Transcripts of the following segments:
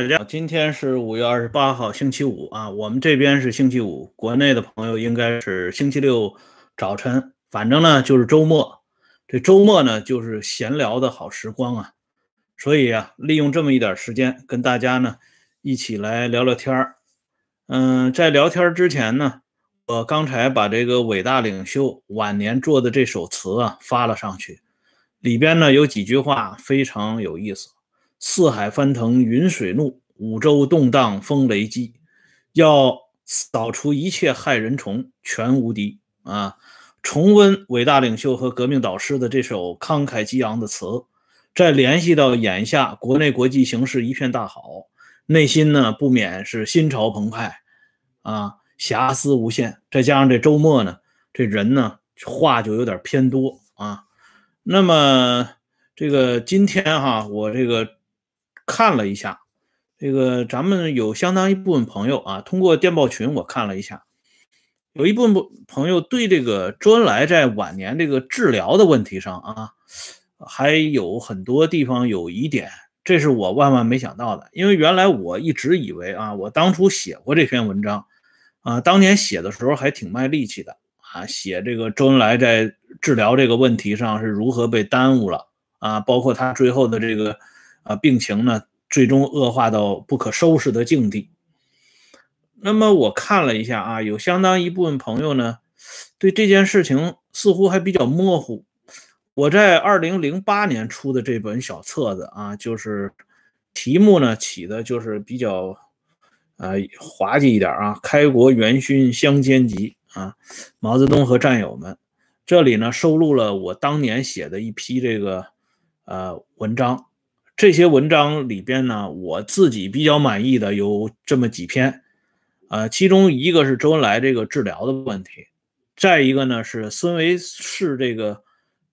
大家好，今天是五月二十八号，星期五啊。我们这边是星期五，国内的朋友应该是星期六早晨。反正呢，就是周末，这周末呢就是闲聊的好时光啊。所以啊，利用这么一点时间，跟大家呢一起来聊聊天儿。嗯，在聊天之前呢，我刚才把这个伟大领袖晚年做的这首词啊发了上去，里边呢有几句话非常有意思。四海翻腾云水怒，五洲动荡风雷激。要扫除一切害人虫，全无敌啊！重温伟大领袖和革命导师的这首慷慨激昂的词，再联系到眼下国内国际形势一片大好，内心呢不免是心潮澎湃啊，遐思无限。再加上这周末呢，这人呢话就有点偏多啊。那么这个今天哈，我这个。看了一下，这个咱们有相当一部分朋友啊，通过电报群我看了一下，有一部分朋友对这个周恩来在晚年这个治疗的问题上啊，还有很多地方有疑点，这是我万万没想到的。因为原来我一直以为啊，我当初写过这篇文章啊，当年写的时候还挺卖力气的啊，写这个周恩来在治疗这个问题上是如何被耽误了啊，包括他最后的这个。啊，病情呢最终恶化到不可收拾的境地。那么我看了一下啊，有相当一部分朋友呢，对这件事情似乎还比较模糊。我在二零零八年出的这本小册子啊，就是题目呢起的就是比较呃滑稽一点啊，《开国元勋相间集》啊，毛泽东和战友们。这里呢收录了我当年写的一批这个呃文章。这些文章里边呢，我自己比较满意的有这么几篇，啊，其中一个是周恩来这个治疗的问题，再一个呢是孙维世这个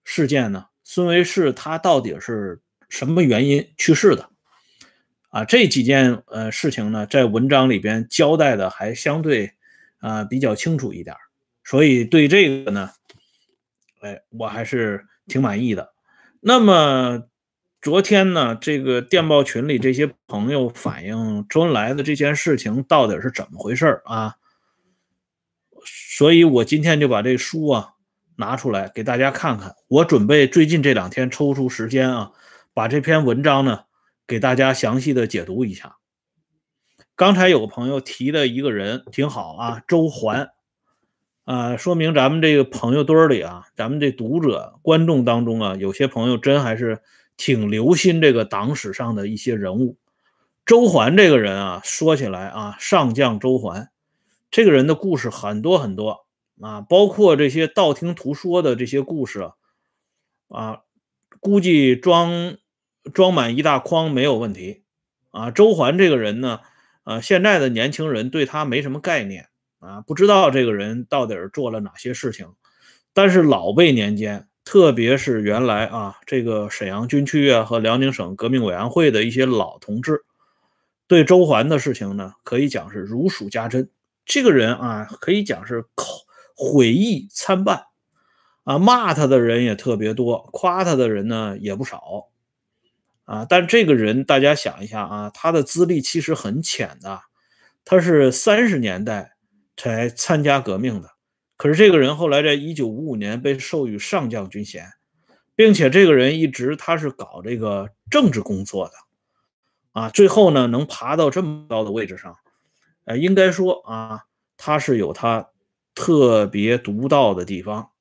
事件呢，孙维世他到底是什么原因去世的，啊，这几件呃事情呢，在文章里边交代的还相对啊比较清楚一点，所以对这个呢，哎，我还是挺满意的。那么。昨天呢，这个电报群里这些朋友反映周恩来的这件事情到底是怎么回事啊？所以我今天就把这书啊拿出来给大家看看。我准备最近这两天抽出时间啊，把这篇文章呢给大家详细的解读一下。刚才有个朋友提的一个人挺好啊，周环啊，说明咱们这个朋友堆里啊，咱们这读者观众当中啊，有些朋友真还是。挺留心这个党史上的一些人物，周桓这个人啊，说起来啊，上将周桓，这个人的故事很多很多啊，包括这些道听途说的这些故事啊，估计装装满一大筐没有问题啊。周桓这个人呢，呃，现在的年轻人对他没什么概念啊，不知道这个人到底做了哪些事情，但是老辈年间。特别是原来啊，这个沈阳军区啊和辽宁省革命委员会的一些老同志，对周桓的事情呢，可以讲是如数家珍。这个人啊，可以讲是口毁誉参半，啊，骂他的人也特别多，夸他的人呢也不少，啊，但这个人大家想一下啊，他的资历其实很浅的，他是三十年代才参加革命的。可是这个人后来在一九五五年被授予上将军衔，并且这个人一直他是搞这个政治工作的啊，最后呢能爬到这么高的位置上，呃，应该说啊他是有他特别独到的地方。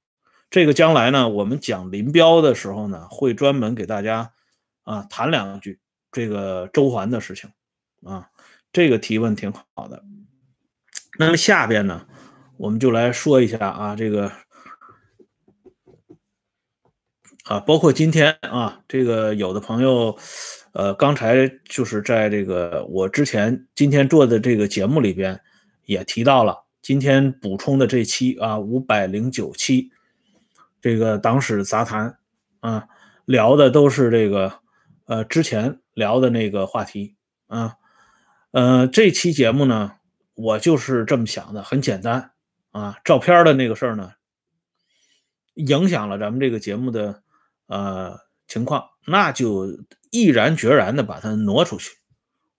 这个将来呢，我们讲林彪的时候呢，会专门给大家啊谈两句这个周桓的事情啊。这个提问挺好的。那么下边呢？我们就来说一下啊，这个啊，包括今天啊，这个有的朋友，呃，刚才就是在这个我之前今天做的这个节目里边也提到了，今天补充的这期啊，五百零九期这个党史杂谈啊，聊的都是这个呃之前聊的那个话题啊，呃，这期节目呢，我就是这么想的，很简单。啊，照片的那个事儿呢，影响了咱们这个节目的呃情况，那就毅然决然的把它挪出去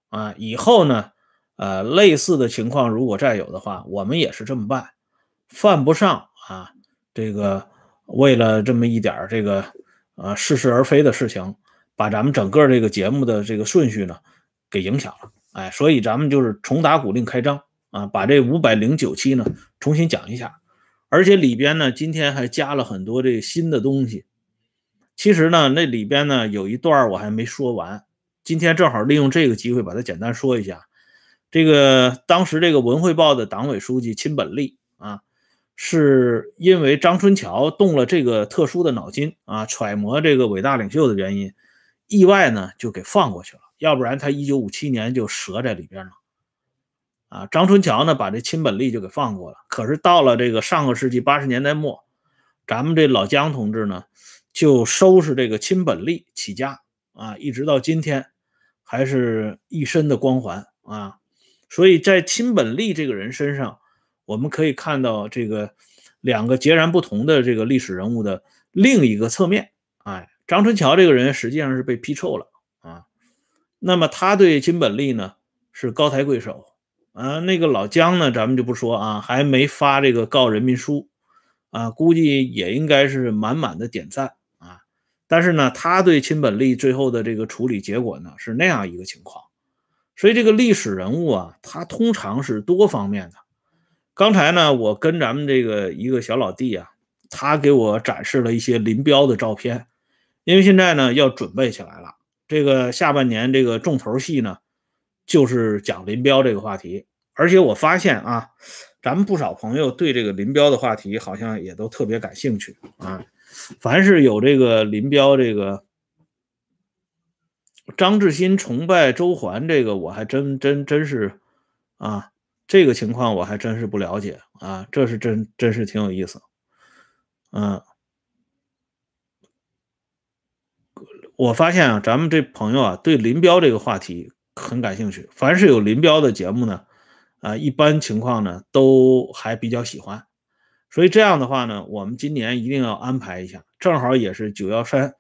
啊！以后呢，呃，类似的情况如果再有的话，我们也是这么办，犯不上啊！这个为了这么一点这个呃似是而非的事情，把咱们整个这个节目的这个顺序呢给影响了，哎，所以咱们就是重打鼓另开张。啊，把这五百零九期呢重新讲一下，而且里边呢今天还加了很多这新的东西。其实呢，那里边呢有一段我还没说完，今天正好利用这个机会把它简单说一下。这个当时这个文汇报的党委书记秦本利啊，是因为张春桥动了这个特殊的脑筋啊，揣摩这个伟大领袖的原因，意外呢就给放过去了，要不然他一九五七年就折在里边了。啊，张春桥呢，把这亲本利就给放过了。可是到了这个上个世纪八十年代末，咱们这老江同志呢，就收拾这个亲本利起家啊，一直到今天，还是一身的光环啊。所以在亲本利这个人身上，我们可以看到这个两个截然不同的这个历史人物的另一个侧面。哎，张春桥这个人实际上是被批臭了啊。那么他对亲本利呢，是高抬贵手。啊，那个老姜呢，咱们就不说啊，还没发这个告人民书，啊，估计也应该是满满的点赞啊。但是呢，他对亲本利最后的这个处理结果呢，是那样一个情况。所以这个历史人物啊，他通常是多方面的。刚才呢，我跟咱们这个一个小老弟啊，他给我展示了一些林彪的照片，因为现在呢要准备起来了，这个下半年这个重头戏呢。就是讲林彪这个话题，而且我发现啊，咱们不少朋友对这个林彪的话题好像也都特别感兴趣啊。凡是有这个林彪，这个张志新崇拜周桓，这个我还真真真是，啊，这个情况我还真是不了解啊。这是真真是挺有意思，嗯，我发现啊，咱们这朋友啊，对林彪这个话题。很感兴趣，凡是有林彪的节目呢，啊，一般情况呢都还比较喜欢，所以这样的话呢，我们今年一定要安排一下，正好也是九幺三，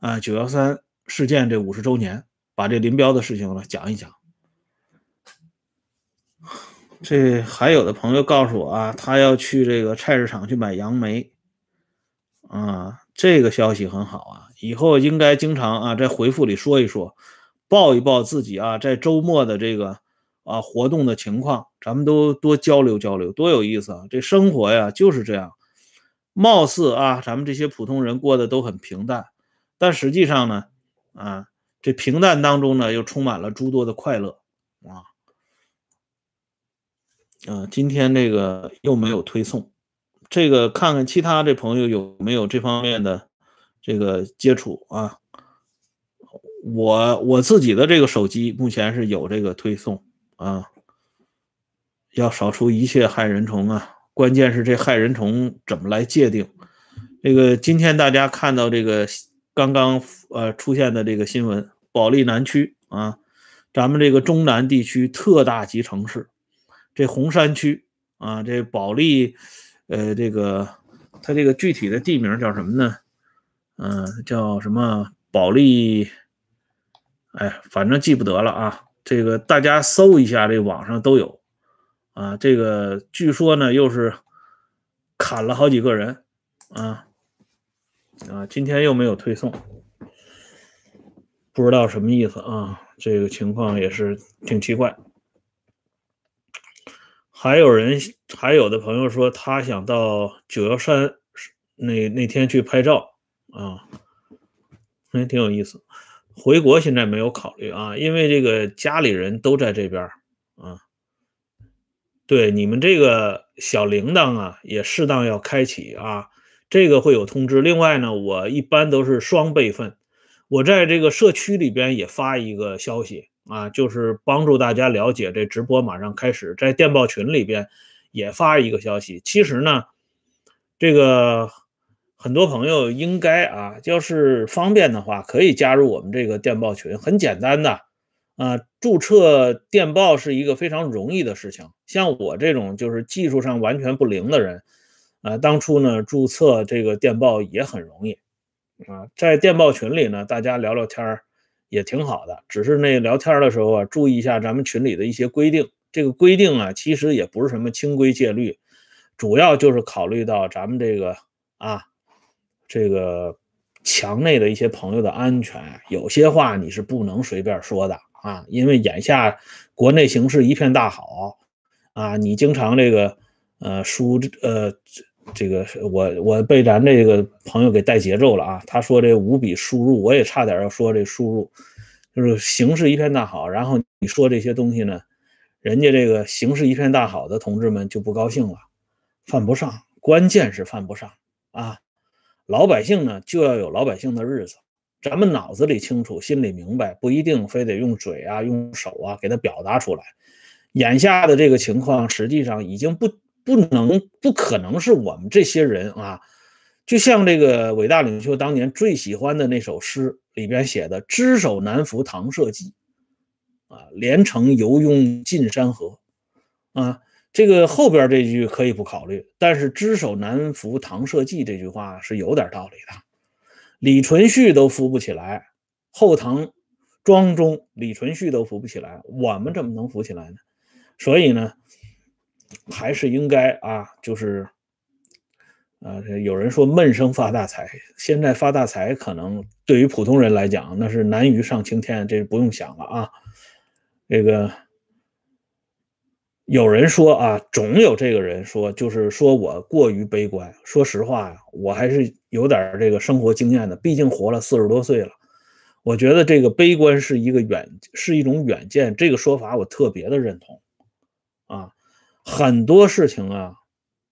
啊，九幺三事件这五十周年，把这林彪的事情呢讲一讲。这还有的朋友告诉我啊，他要去这个菜市场去买杨梅，啊，这个消息很好啊，以后应该经常啊在回复里说一说。报一报自己啊，在周末的这个啊活动的情况，咱们都多交流交流，多有意思啊！这生活呀就是这样，貌似啊，咱们这些普通人过得都很平淡，但实际上呢，啊，这平淡当中呢，又充满了诸多的快乐啊。嗯，今天这个又没有推送，这个看看其他这朋友有没有这方面的这个接触啊。我我自己的这个手机目前是有这个推送啊，要扫除一切害人虫啊！关键是这害人虫怎么来界定？这个今天大家看到这个刚刚呃出现的这个新闻，保利南区啊，咱们这个中南地区特大级城市，这红山区啊，这保利，呃，这个它这个具体的地名叫什么呢？嗯，叫什么保利？哎，反正记不得了啊。这个大家搜一下，这网上都有啊。这个据说呢，又是砍了好几个人啊啊！今天又没有推送，不知道什么意思啊？这个情况也是挺奇怪。还有人，还有的朋友说他想到九幺三那那天去拍照啊，哎，挺有意思。回国现在没有考虑啊，因为这个家里人都在这边啊。对你们这个小铃铛啊，也适当要开启啊，这个会有通知。另外呢，我一般都是双备份，我在这个社区里边也发一个消息啊，就是帮助大家了解这直播马上开始，在电报群里边也发一个消息。其实呢，这个。很多朋友应该啊，要是方便的话，可以加入我们这个电报群，很简单的啊。注册电报是一个非常容易的事情，像我这种就是技术上完全不灵的人啊，当初呢注册这个电报也很容易啊。在电报群里呢，大家聊聊天儿也挺好的，只是那聊天的时候啊，注意一下咱们群里的一些规定。这个规定啊，其实也不是什么清规戒律，主要就是考虑到咱们这个啊。这个墙内的一些朋友的安全，有些话你是不能随便说的啊！因为眼下国内形势一片大好啊，你经常这个呃输呃这个我我被咱这个朋友给带节奏了啊！他说这五笔输入，我也差点要说这输入就是形势一片大好，然后你说这些东西呢，人家这个形势一片大好的同志们就不高兴了，犯不上，关键是犯不上啊！老百姓呢，就要有老百姓的日子。咱们脑子里清楚，心里明白，不一定非得用嘴啊、用手啊给他表达出来。眼下的这个情况，实际上已经不不能、不可能是我们这些人啊。就像这个伟大领袖当年最喜欢的那首诗里边写的：“只手难扶唐社稷，啊，连城犹拥近山河。”啊。这个后边这句可以不考虑，但是“只手难扶唐社稷”这句话是有点道理的。李存勖都扶不起来，后唐庄宗、李存勖都扶不起来，我们怎么能扶起来呢？所以呢，还是应该啊，就是，呃，有人说闷声发大财，现在发大财可能对于普通人来讲那是难于上青天，这不用想了啊，这个。有人说啊，总有这个人说，就是说我过于悲观。说实话呀，我还是有点这个生活经验的，毕竟活了四十多岁了。我觉得这个悲观是一个远，是一种远见，这个说法我特别的认同。啊，很多事情啊，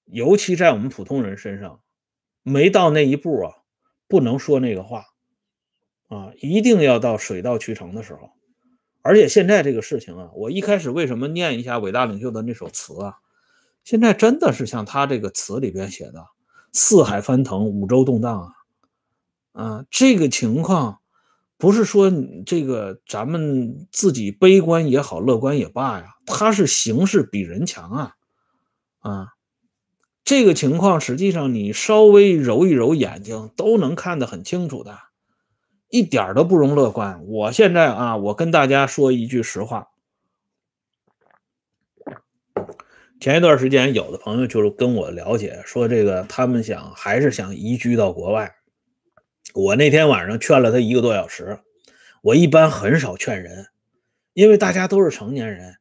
尤其在我们普通人身上，没到那一步啊，不能说那个话。啊，一定要到水到渠成的时候。而且现在这个事情啊，我一开始为什么念一下伟大领袖的那首词啊？现在真的是像他这个词里边写的“四海翻腾，五洲动荡”啊，啊，这个情况不是说这个咱们自己悲观也好，乐观也罢呀，他是形势比人强啊，啊，这个情况实际上你稍微揉一揉眼睛都能看得很清楚的。一点都不容乐观。我现在啊，我跟大家说一句实话。前一段时间，有的朋友就是跟我了解，说这个他们想还是想移居到国外。我那天晚上劝了他一个多小时。我一般很少劝人，因为大家都是成年人，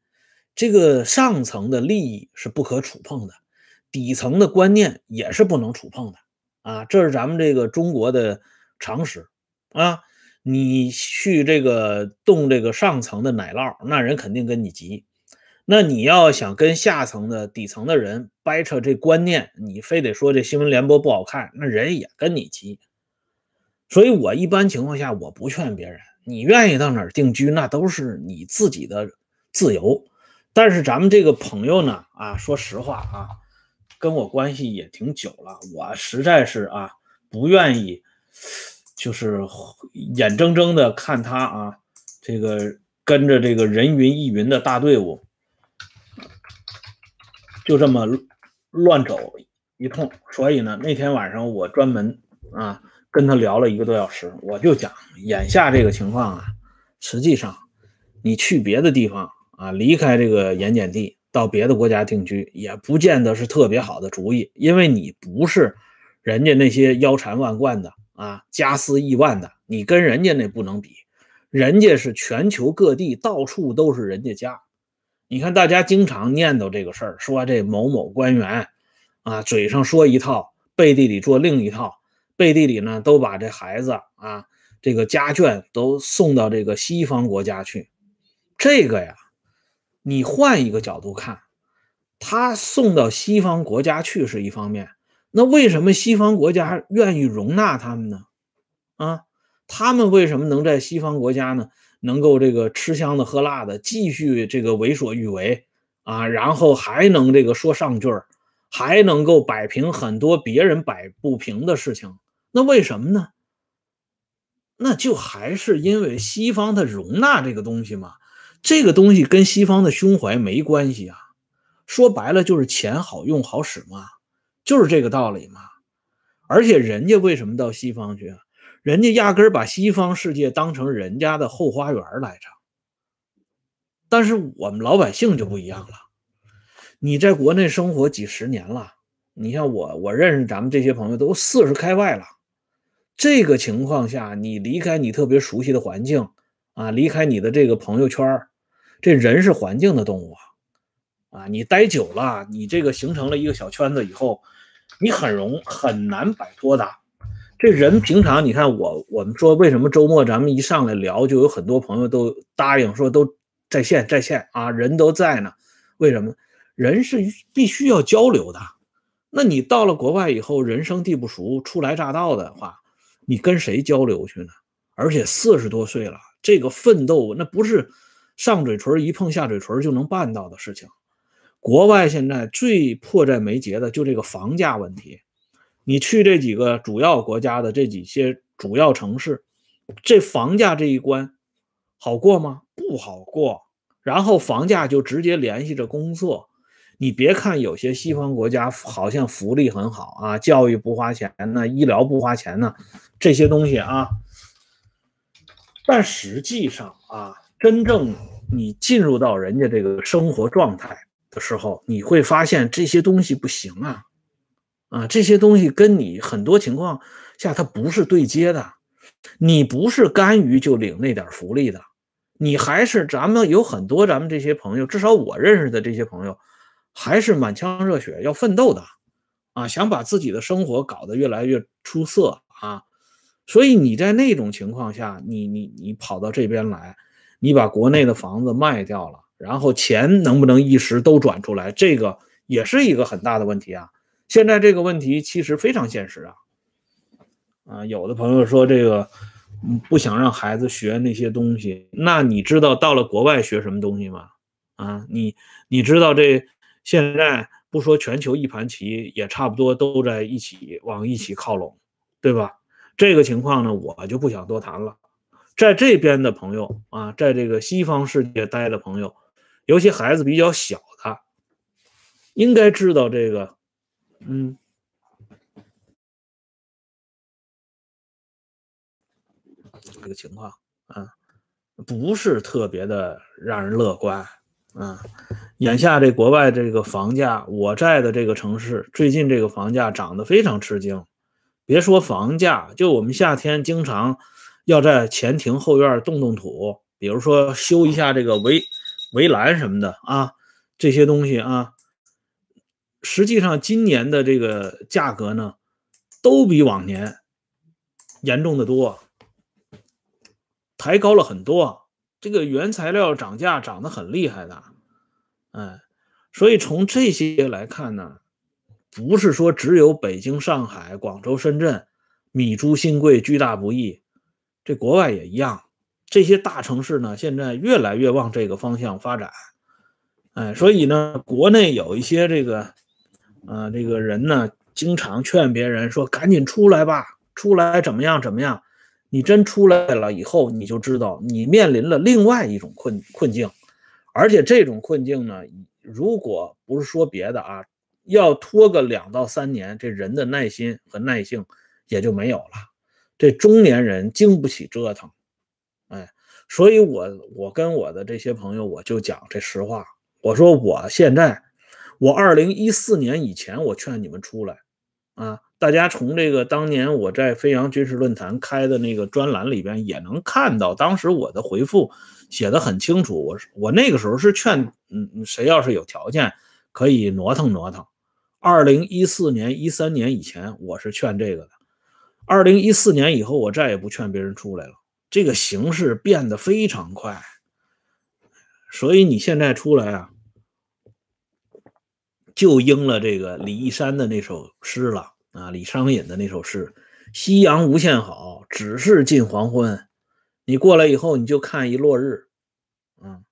这个上层的利益是不可触碰的，底层的观念也是不能触碰的啊。这是咱们这个中国的常识。啊，你去这个动这个上层的奶酪，那人肯定跟你急。那你要想跟下层的底层的人掰扯这观念，你非得说这新闻联播不好看，那人也跟你急。所以我一般情况下我不劝别人，你愿意到哪儿定居，那都是你自己的自由。但是咱们这个朋友呢，啊，说实话啊，跟我关系也挺久了，我实在是啊不愿意。就是眼睁睁的看他啊，这个跟着这个人云亦云的大队伍，就这么乱走一通。所以呢，那天晚上我专门啊跟他聊了一个多小时，我就讲眼下这个情况啊，实际上你去别的地方啊，离开这个盐碱地，到别的国家定居，也不见得是特别好的主意，因为你不是人家那些腰缠万贯的。啊，家私亿万的，你跟人家那不能比，人家是全球各地到处都是人家家。你看，大家经常念叨这个事儿，说这某某官员啊，嘴上说一套，背地里做另一套，背地里呢都把这孩子啊，这个家眷都送到这个西方国家去。这个呀，你换一个角度看，他送到西方国家去是一方面。那为什么西方国家愿意容纳他们呢？啊，他们为什么能在西方国家呢，能够这个吃香的喝辣的，继续这个为所欲为啊，然后还能这个说上句儿，还能够摆平很多别人摆不平的事情？那为什么呢？那就还是因为西方的容纳这个东西嘛，这个东西跟西方的胸怀没关系啊，说白了就是钱好用好使嘛。就是这个道理嘛，而且人家为什么到西方去？人家压根儿把西方世界当成人家的后花园来着。但是我们老百姓就不一样了，你在国内生活几十年了，你像我，我认识咱们这些朋友都四十开外了。这个情况下，你离开你特别熟悉的环境啊，离开你的这个朋友圈，这人是环境的动物啊。啊，你待久了，你这个形成了一个小圈子以后，你很容很难摆脱的。这人平常你看我，我们说为什么周末咱们一上来聊，就有很多朋友都答应说都在线在线啊，人都在呢。为什么人是必须要交流的？那你到了国外以后，人生地不熟，初来乍到的话，你跟谁交流去呢？而且四十多岁了，这个奋斗那不是上嘴唇一碰下嘴唇就能办到的事情。国外现在最迫在眉睫的就这个房价问题，你去这几个主要国家的这几些主要城市，这房价这一关好过吗？不好过。然后房价就直接联系着工作。你别看有些西方国家好像福利很好啊，教育不花钱呢，医疗不花钱呢，这些东西啊，但实际上啊，真正你进入到人家这个生活状态。的时候，你会发现这些东西不行啊，啊，这些东西跟你很多情况下它不是对接的，你不是甘于就领那点福利的，你还是咱们有很多咱们这些朋友，至少我认识的这些朋友，还是满腔热血要奋斗的，啊，想把自己的生活搞得越来越出色啊，所以你在那种情况下，你你你跑到这边来，你把国内的房子卖掉了。然后钱能不能一时都转出来，这个也是一个很大的问题啊。现在这个问题其实非常现实啊。啊，有的朋友说这个不想让孩子学那些东西，那你知道到了国外学什么东西吗？啊，你你知道这现在不说全球一盘棋，也差不多都在一起往一起靠拢，对吧？这个情况呢，我就不想多谈了。在这边的朋友啊，在这个西方世界待的朋友。尤其孩子比较小的，应该知道这个，嗯，这个情况啊，不是特别的让人乐观啊。眼下这国外这个房价，我在的这个城市最近这个房价涨得非常吃惊。别说房价，就我们夏天经常要在前庭后院动动土，比如说修一下这个围。围栏什么的啊，这些东西啊，实际上今年的这个价格呢，都比往年严重的多，抬高了很多。这个原材料涨价涨得很厉害的，哎，所以从这些来看呢，不是说只有北京、上海、广州、深圳，米珠新贵、居大不易，这国外也一样。这些大城市呢，现在越来越往这个方向发展，哎，所以呢，国内有一些这个，啊，这个人呢，经常劝别人说：“赶紧出来吧，出来怎么样怎么样。”你真出来了以后，你就知道你面临了另外一种困困境，而且这种困境呢，如果不是说别的啊，要拖个两到三年，这人的耐心和耐性也就没有了，这中年人经不起折腾。所以，我我跟我的这些朋友，我就讲这实话。我说，我现在，我二零一四年以前，我劝你们出来，啊，大家从这个当年我在飞扬军事论坛开的那个专栏里边也能看到，当时我的回复写的很清楚。我我那个时候是劝，嗯，谁要是有条件，可以挪腾挪腾。二零一四年一三年以前，我是劝这个的。二零一四年以后，我再也不劝别人出来了。这个形势变得非常快，所以你现在出来啊，就应了这个李义山的那首诗了啊，李商隐的那首诗：“夕阳无限好，只是近黄昏。”你过来以后，你就看一落日，嗯，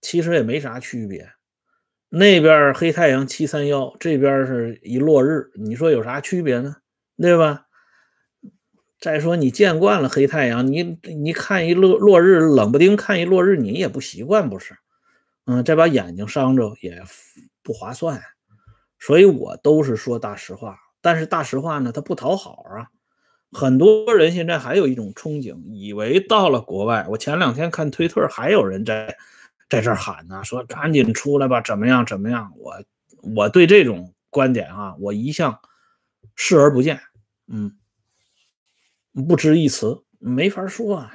其实也没啥区别。那边黑太阳七三幺，这边是一落日，你说有啥区别呢？对吧？再说你见惯了黑太阳，你你看一落落日，冷不丁看一落日，你也不习惯，不是？嗯，再把眼睛伤着也不划算。所以我都是说大实话，但是大实话呢，它不讨好啊。很多人现在还有一种憧憬，以为到了国外。我前两天看推特，还有人在在这喊呢，说赶紧出来吧，怎么样怎么样？我我对这种观点啊，我一向视而不见。嗯。不值一词，没法说，啊，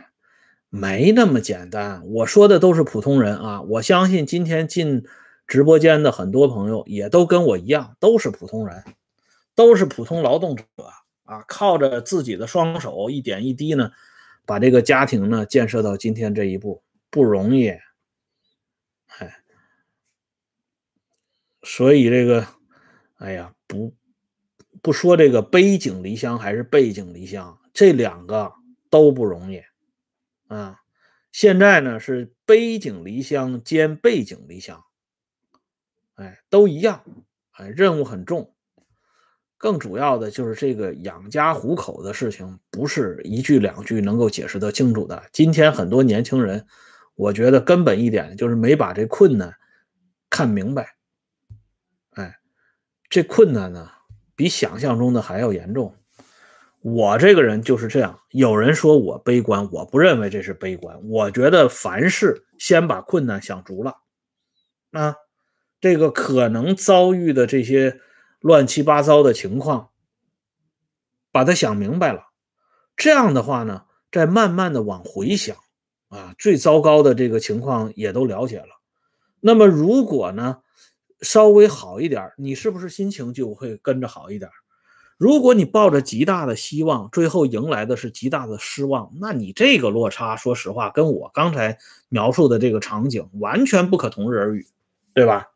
没那么简单。我说的都是普通人啊，我相信今天进直播间的很多朋友也都跟我一样，都是普通人，都是普通劳动者啊，靠着自己的双手，一点一滴呢，把这个家庭呢建设到今天这一步不容易。哎，所以这个，哎呀，不，不说这个背井离乡还是背井离乡。这两个都不容易，啊，现在呢是背井离乡兼背井离乡，哎，都一样，哎，任务很重，更主要的就是这个养家糊口的事情，不是一句两句能够解释得清楚的。今天很多年轻人，我觉得根本一点就是没把这困难看明白，哎，这困难呢比想象中的还要严重。我这个人就是这样，有人说我悲观，我不认为这是悲观。我觉得凡事先把困难想足了，啊，这个可能遭遇的这些乱七八糟的情况，把它想明白了，这样的话呢，再慢慢的往回想，啊，最糟糕的这个情况也都了解了。那么如果呢稍微好一点你是不是心情就会跟着好一点如果你抱着极大的希望，最后迎来的是极大的失望，那你这个落差，说实话，跟我刚才描述的这个场景完全不可同日而语，对吧？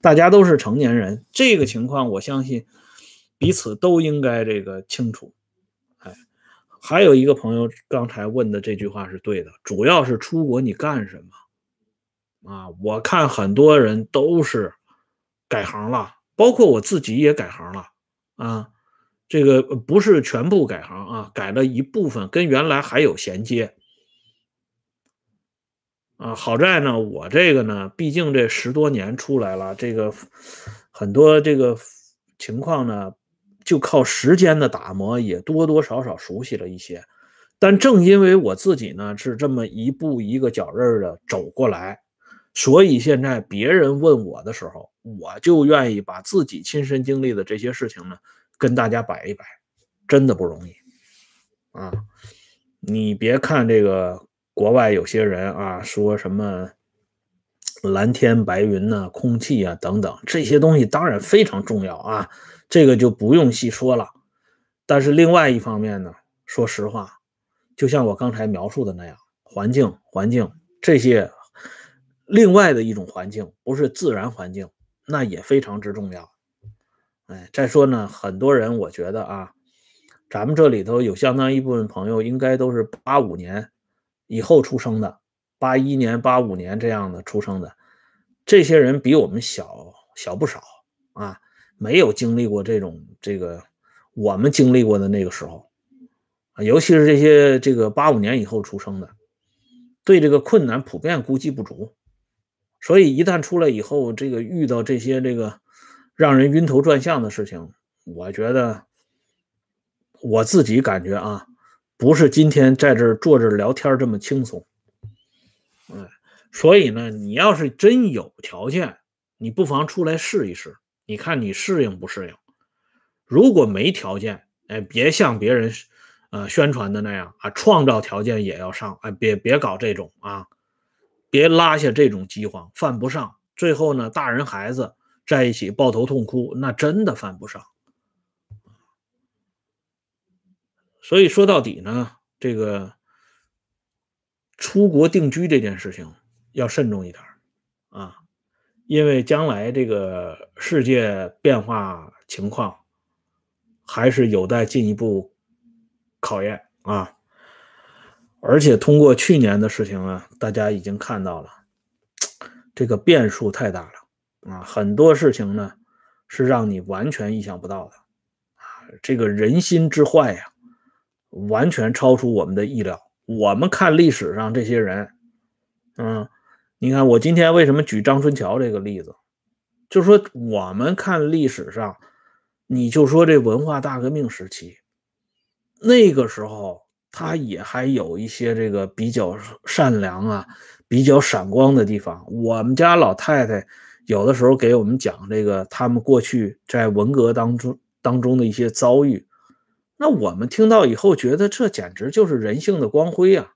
大家都是成年人，这个情况我相信彼此都应该这个清楚。哎，还有一个朋友刚才问的这句话是对的，主要是出国你干什么？啊，我看很多人都是改行了，包括我自己也改行了，啊。这个不是全部改行啊，改了一部分，跟原来还有衔接，啊，好在呢，我这个呢，毕竟这十多年出来了，这个很多这个情况呢，就靠时间的打磨，也多多少少熟悉了一些。但正因为我自己呢是这么一步一个脚印儿的走过来，所以现在别人问我的时候，我就愿意把自己亲身经历的这些事情呢。跟大家摆一摆，真的不容易啊！你别看这个国外有些人啊，说什么蓝天白云呐、空气啊等等这些东西，当然非常重要啊，这个就不用细说了。但是另外一方面呢，说实话，就像我刚才描述的那样，环境环境这些，另外的一种环境不是自然环境，那也非常之重要。哎，再说呢，很多人我觉得啊，咱们这里头有相当一部分朋友，应该都是八五年以后出生的，八一年、八五年这样的出生的，这些人比我们小小不少啊，没有经历过这种这个我们经历过的那个时候尤其是这些这个八五年以后出生的，对这个困难普遍估计不足，所以一旦出来以后，这个遇到这些这个。让人晕头转向的事情，我觉得我自己感觉啊，不是今天在这坐着聊天这么轻松，嗯，所以呢，你要是真有条件，你不妨出来试一试，你看你适应不适应。如果没条件，哎，别像别人呃宣传的那样啊，创造条件也要上，哎，别别搞这种啊，别拉下这种饥荒，犯不上。最后呢，大人孩子。在一起抱头痛哭，那真的犯不上。所以说到底呢，这个出国定居这件事情要慎重一点啊，因为将来这个世界变化情况还是有待进一步考验啊。而且通过去年的事情呢，大家已经看到了，这个变数太大了。啊，很多事情呢，是让你完全意想不到的，啊，这个人心之坏呀，完全超出我们的意料。我们看历史上这些人，嗯，你看我今天为什么举张春桥这个例子，就是说我们看历史上，你就说这文化大革命时期，那个时候他也还有一些这个比较善良啊、比较闪光的地方。我们家老太太。有的时候给我们讲这个他们过去在文革当中当中的一些遭遇，那我们听到以后觉得这简直就是人性的光辉啊！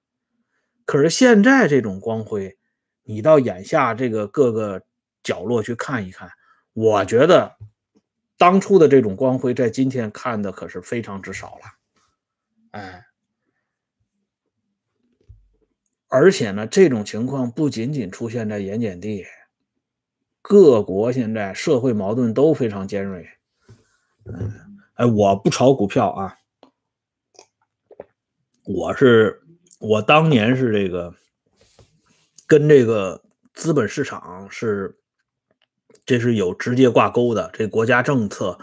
可是现在这种光辉，你到眼下这个各个角落去看一看，我觉得当初的这种光辉在今天看的可是非常之少了，哎，而且呢，这种情况不仅仅出现在盐碱地。各国现在社会矛盾都非常尖锐，嗯，哎，我不炒股票啊，我是我当年是这个，跟这个资本市场是，这是有直接挂钩的。这国家政策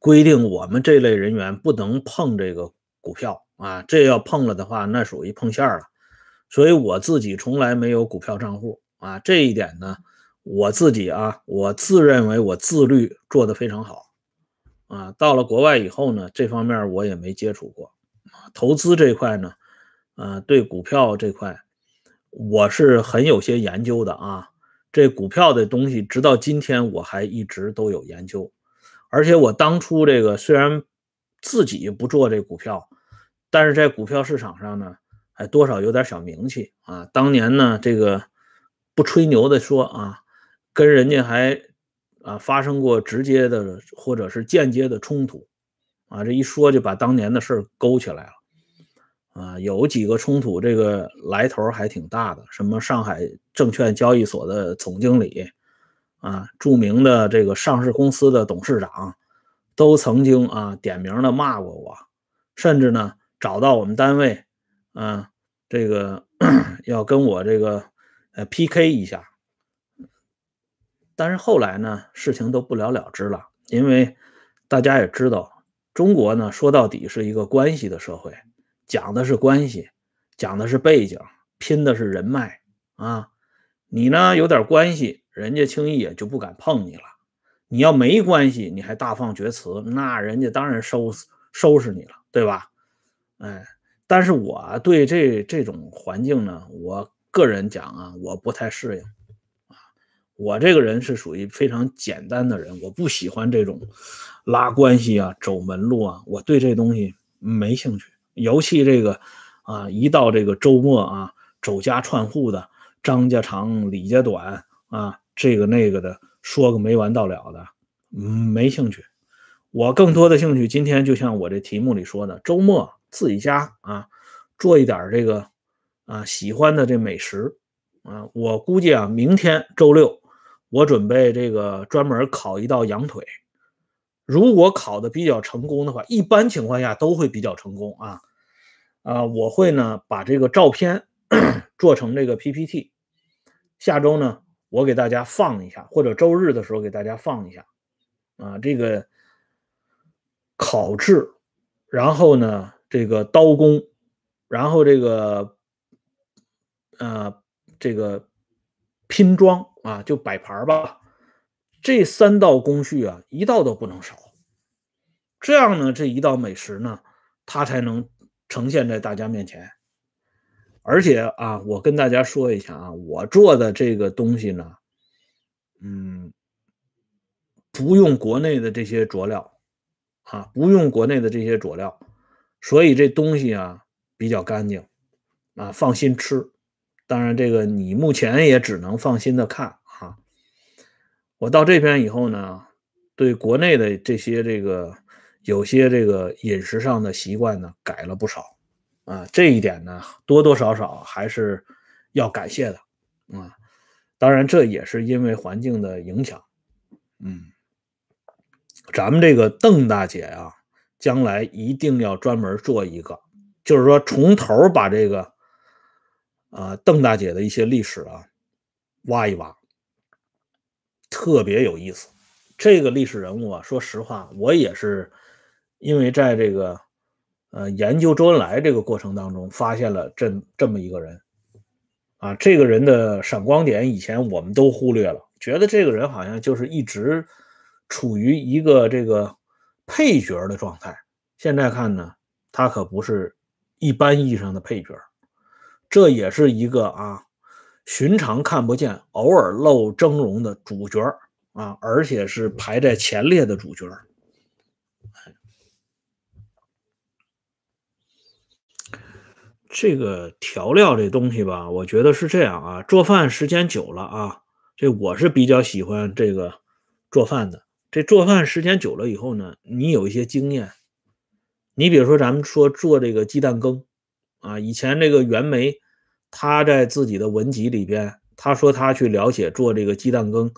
规定，我们这类人员不能碰这个股票啊，这要碰了的话，那属于碰线了。所以我自己从来没有股票账户啊，这一点呢。我自己啊，我自认为我自律做得非常好，啊，到了国外以后呢，这方面我也没接触过。投资这块呢，啊，对股票这块，我是很有些研究的啊。这股票的东西，直到今天我还一直都有研究。而且我当初这个虽然自己不做这股票，但是在股票市场上呢，还多少有点小名气啊。当年呢，这个不吹牛的说啊。跟人家还啊发生过直接的或者是间接的冲突，啊，这一说就把当年的事儿勾起来了，啊，有几个冲突，这个来头还挺大的，什么上海证券交易所的总经理啊，著名的这个上市公司的董事长，都曾经啊点名的骂过我，甚至呢找到我们单位，啊，这个 要跟我这个呃 PK 一下。但是后来呢，事情都不了了之了，因为大家也知道，中国呢说到底是一个关系的社会，讲的是关系，讲的是背景，拼的是人脉啊。你呢有点关系，人家轻易也就不敢碰你了。你要没关系，你还大放厥词，那人家当然收收拾你了，对吧？哎，但是我对这这种环境呢，我个人讲啊，我不太适应。我这个人是属于非常简单的人，我不喜欢这种拉关系啊、走门路啊，我对这东西没兴趣。尤其这个啊，一到这个周末啊，走家串户的，张家长、李家短啊，这个那个的，说个没完到了的，没兴趣。我更多的兴趣，今天就像我这题目里说的，周末自己家啊，做一点这个啊喜欢的这美食啊，我估计啊，明天周六。我准备这个专门烤一道羊腿，如果烤的比较成功的话，一般情况下都会比较成功啊。啊，我会呢把这个照片 做成这个 PPT，下周呢我给大家放一下，或者周日的时候给大家放一下。啊，这个烤制，然后呢这个刀工，然后这个，呃，这个。拼装啊，就摆盘吧，这三道工序啊，一道都不能少。这样呢，这一道美食呢，它才能呈现在大家面前。而且啊，我跟大家说一下啊，我做的这个东西呢，嗯，不用国内的这些佐料啊，不用国内的这些佐料，所以这东西啊比较干净啊，放心吃。当然，这个你目前也只能放心的看哈。我到这边以后呢，对国内的这些这个有些这个饮食上的习惯呢改了不少啊。这一点呢，多多少少还是要感谢的啊。当然，这也是因为环境的影响。嗯，咱们这个邓大姐啊，将来一定要专门做一个，就是说从头把这个。啊，邓大姐的一些历史啊，挖一挖，特别有意思。这个历史人物啊，说实话，我也是因为在这个呃研究周恩来这个过程当中，发现了这这么一个人。啊，这个人的闪光点以前我们都忽略了，觉得这个人好像就是一直处于一个这个配角的状态。现在看呢，他可不是一般意义上的配角。这也是一个啊，寻常看不见，偶尔露峥嵘的主角啊，而且是排在前列的主角这个调料这东西吧，我觉得是这样啊，做饭时间久了啊，这我是比较喜欢这个做饭的。这做饭时间久了以后呢，你有一些经验。你比如说咱们说做这个鸡蛋羹。啊，以前那个袁枚，他在自己的文集里边，他说他去了解做这个鸡蛋羹，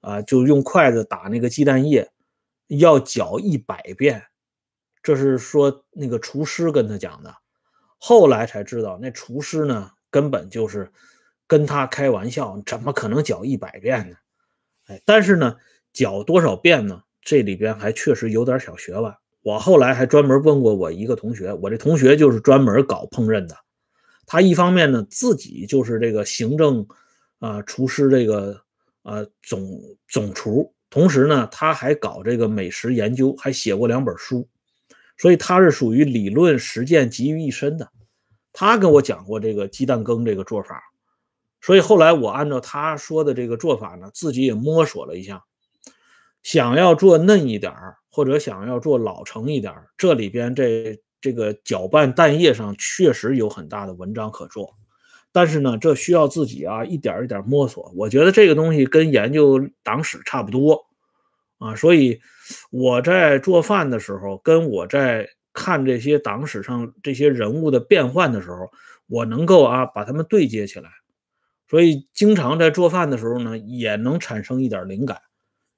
啊，就用筷子打那个鸡蛋液，要搅一百遍，这是说那个厨师跟他讲的，后来才知道那厨师呢根本就是跟他开玩笑，怎么可能搅一百遍呢？哎，但是呢，搅多少遍呢？这里边还确实有点小学问。我后来还专门问过我一个同学，我这同学就是专门搞烹饪的，他一方面呢自己就是这个行政，啊厨师这个，啊总总厨，同时呢他还搞这个美食研究，还写过两本书，所以他是属于理论实践集于一身的。他跟我讲过这个鸡蛋羹这个做法，所以后来我按照他说的这个做法呢，自己也摸索了一下。想要做嫩一点或者想要做老成一点这里边这这个搅拌蛋液上确实有很大的文章可做，但是呢，这需要自己啊一点一点摸索。我觉得这个东西跟研究党史差不多啊，所以我在做饭的时候，跟我在看这些党史上这些人物的变换的时候，我能够啊把他们对接起来，所以经常在做饭的时候呢，也能产生一点灵感。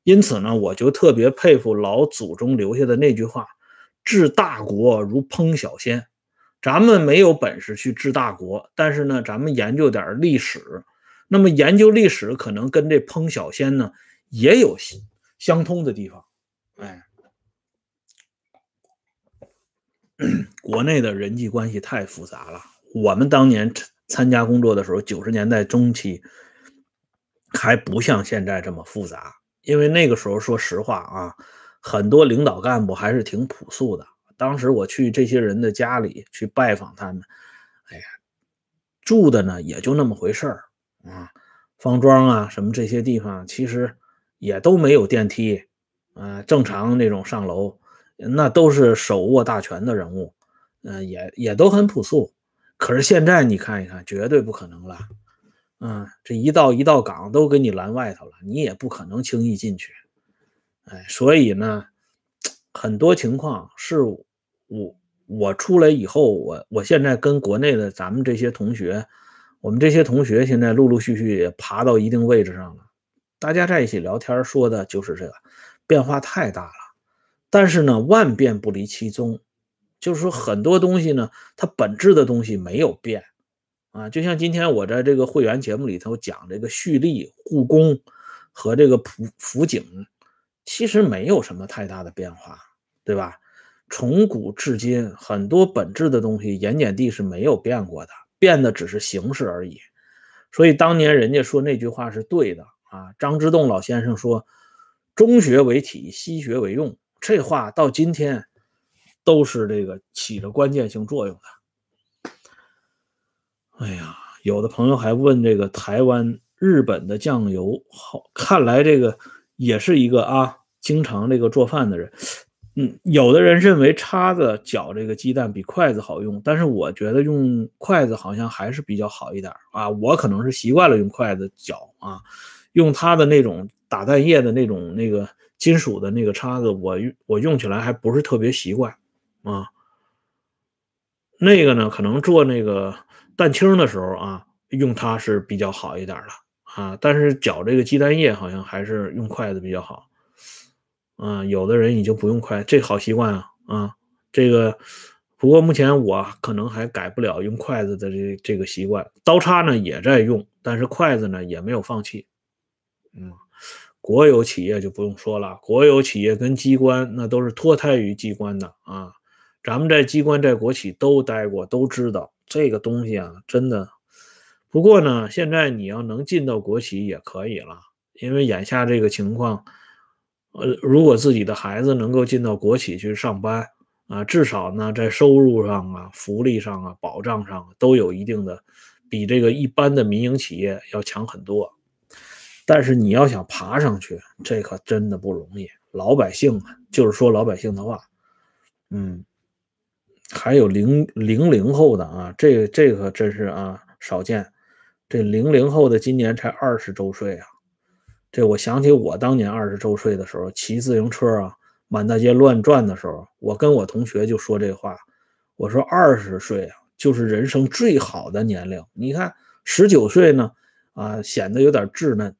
因此呢，我就特别佩服老祖宗留下的那句话：“治大国如烹小鲜。”咱们没有本事去治大国，但是呢，咱们研究点历史。那么研究历史，可能跟这烹小鲜呢也有相通的地方。哎，国内的人际关系太复杂了。我们当年参参加工作的时候，九十年代中期还不像现在这么复杂。因为那个时候，说实话啊，很多领导干部还是挺朴素的。当时我去这些人的家里去拜访他们，哎呀，住的呢也就那么回事儿啊，方庄啊什么这些地方，其实也都没有电梯，啊，正常那种上楼，那都是手握大权的人物，嗯，也也都很朴素。可是现在你看一看，绝对不可能了。嗯，这一道一道岗都给你拦外头了，你也不可能轻易进去。哎，所以呢，很多情况是我我出来以后，我我现在跟国内的咱们这些同学，我们这些同学现在陆陆续续也爬到一定位置上了，大家在一起聊天说的就是这个变化太大了。但是呢，万变不离其宗，就是说很多东西呢，它本质的东西没有变。啊，就像今天我在这个会员节目里头讲这个蓄力故宫和这个普辅警，其实没有什么太大的变化，对吧？从古至今，很多本质的东西，盐碱地是没有变过的，变的只是形式而已。所以当年人家说那句话是对的啊，张之洞老先生说“中学为体，西学为用”，这话到今天都是这个起着关键性作用的。哎呀，有的朋友还问这个台湾、日本的酱油好，看来这个也是一个啊，经常这个做饭的人，嗯，有的人认为叉子搅这个鸡蛋比筷子好用，但是我觉得用筷子好像还是比较好一点啊。我可能是习惯了用筷子搅啊，用它的那种打蛋液的那种那个金属的那个叉子，我我用起来还不是特别习惯啊。那个呢，可能做那个。蛋清的时候啊，用它是比较好一点的啊。但是搅这个鸡蛋液，好像还是用筷子比较好。嗯，有的人已经不用筷，这好习惯啊啊。这个不过目前我可能还改不了用筷子的这这个习惯。刀叉呢也在用，但是筷子呢也没有放弃。嗯，国有企业就不用说了，国有企业跟机关那都是脱胎于机关的啊。咱们在机关在国企都待过，都知道。这个东西啊，真的。不过呢，现在你要能进到国企也可以了，因为眼下这个情况，呃，如果自己的孩子能够进到国企去上班啊，至少呢，在收入上啊、福利上啊、保障上都有一定的比这个一般的民营企业要强很多。但是你要想爬上去，这可真的不容易。老百姓啊，就是说老百姓的话，嗯。还有零零零后的啊，这这个真是啊少见。这零零后的今年才二十周岁啊，这我想起我当年二十周岁的时候骑自行车啊，满大街乱转的时候，我跟我同学就说这话，我说二十岁啊就是人生最好的年龄。你看十九岁呢啊显得有点稚嫩，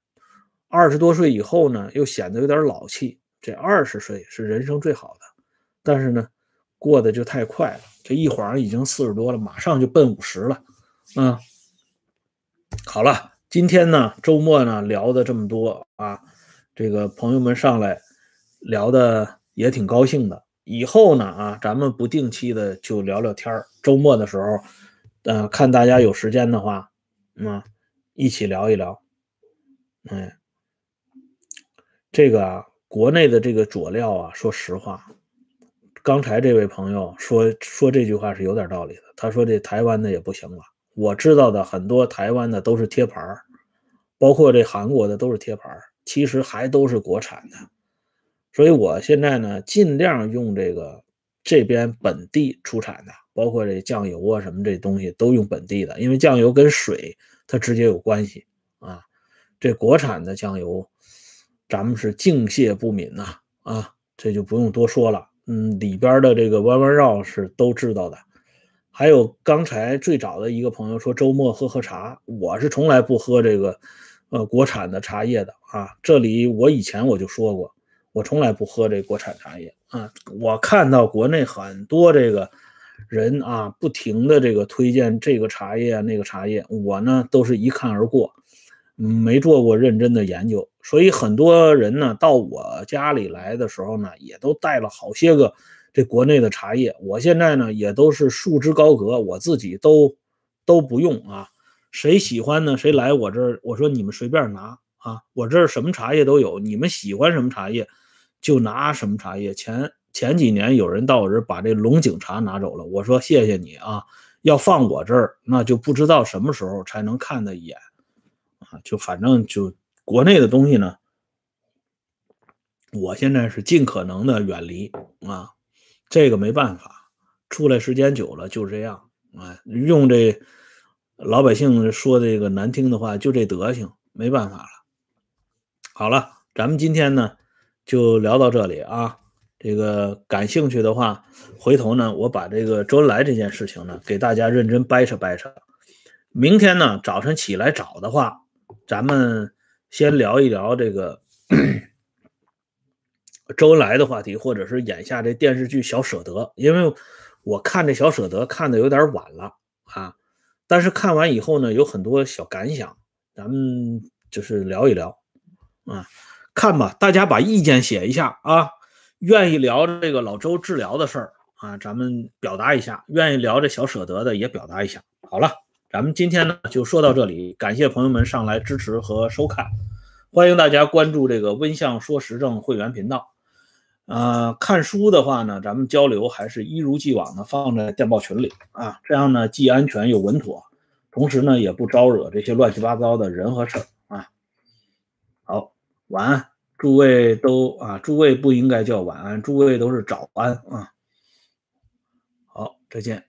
二十多岁以后呢又显得有点老气。这二十岁是人生最好的，但是呢。过得就太快了，这一晃已经四十多了，马上就奔五十了，嗯，好了，今天呢，周末呢，聊的这么多啊，这个朋友们上来聊的也挺高兴的，以后呢啊，咱们不定期的就聊聊天儿，周末的时候，嗯，看大家有时间的话，嗯，一起聊一聊，嗯，这个啊，国内的这个佐料啊，说实话。刚才这位朋友说说这句话是有点道理的。他说这台湾的也不行了，我知道的很多台湾的都是贴牌儿，包括这韩国的都是贴牌儿，其实还都是国产的。所以我现在呢，尽量用这个这边本地出产的，包括这酱油啊什么这东西都用本地的，因为酱油跟水它直接有关系啊。这国产的酱油咱们是敬谢不敏呐啊，这就不用多说了。嗯，里边的这个弯弯绕是都知道的。还有刚才最早的一个朋友说周末喝喝茶，我是从来不喝这个呃国产的茶叶的啊。这里我以前我就说过，我从来不喝这国产茶叶啊。我看到国内很多这个人啊，不停的这个推荐这个茶叶那个茶叶，我呢都是一看而过，没做过认真的研究。所以很多人呢到我家里来的时候呢，也都带了好些个这国内的茶叶。我现在呢也都是束之高阁，我自己都都不用啊。谁喜欢呢？谁来我这儿，我说你们随便拿啊，我这儿什么茶叶都有，你们喜欢什么茶叶就拿什么茶叶。前前几年有人到我这儿把这龙井茶拿走了，我说谢谢你啊，要放我这儿，那就不知道什么时候才能看得一眼啊，就反正就。国内的东西呢，我现在是尽可能的远离啊，这个没办法，出来时间久了就这样啊。用这老百姓说这个难听的话，就这德行，没办法了。好了，咱们今天呢就聊到这里啊。这个感兴趣的话，回头呢我把这个周恩来这件事情呢给大家认真掰扯掰扯。明天呢早晨起来早的话，咱们。先聊一聊这个 周恩来的话题，或者是眼下这电视剧《小舍得》，因为我看这《小舍得》看的有点晚了啊，但是看完以后呢，有很多小感想，咱们就是聊一聊啊，看吧，大家把意见写一下啊，愿意聊这个老周治疗的事儿啊，咱们表达一下；愿意聊这小舍得的也表达一下。好了。咱们今天呢就说到这里，感谢朋友们上来支持和收看，欢迎大家关注这个温相说时政会员频道。呃，看书的话呢，咱们交流还是一如既往的放在电报群里啊，这样呢既安全又稳妥，同时呢也不招惹这些乱七八糟的人和事儿啊。好，晚安，诸位都啊，诸位不应该叫晚安，诸位都是早安啊。好，再见。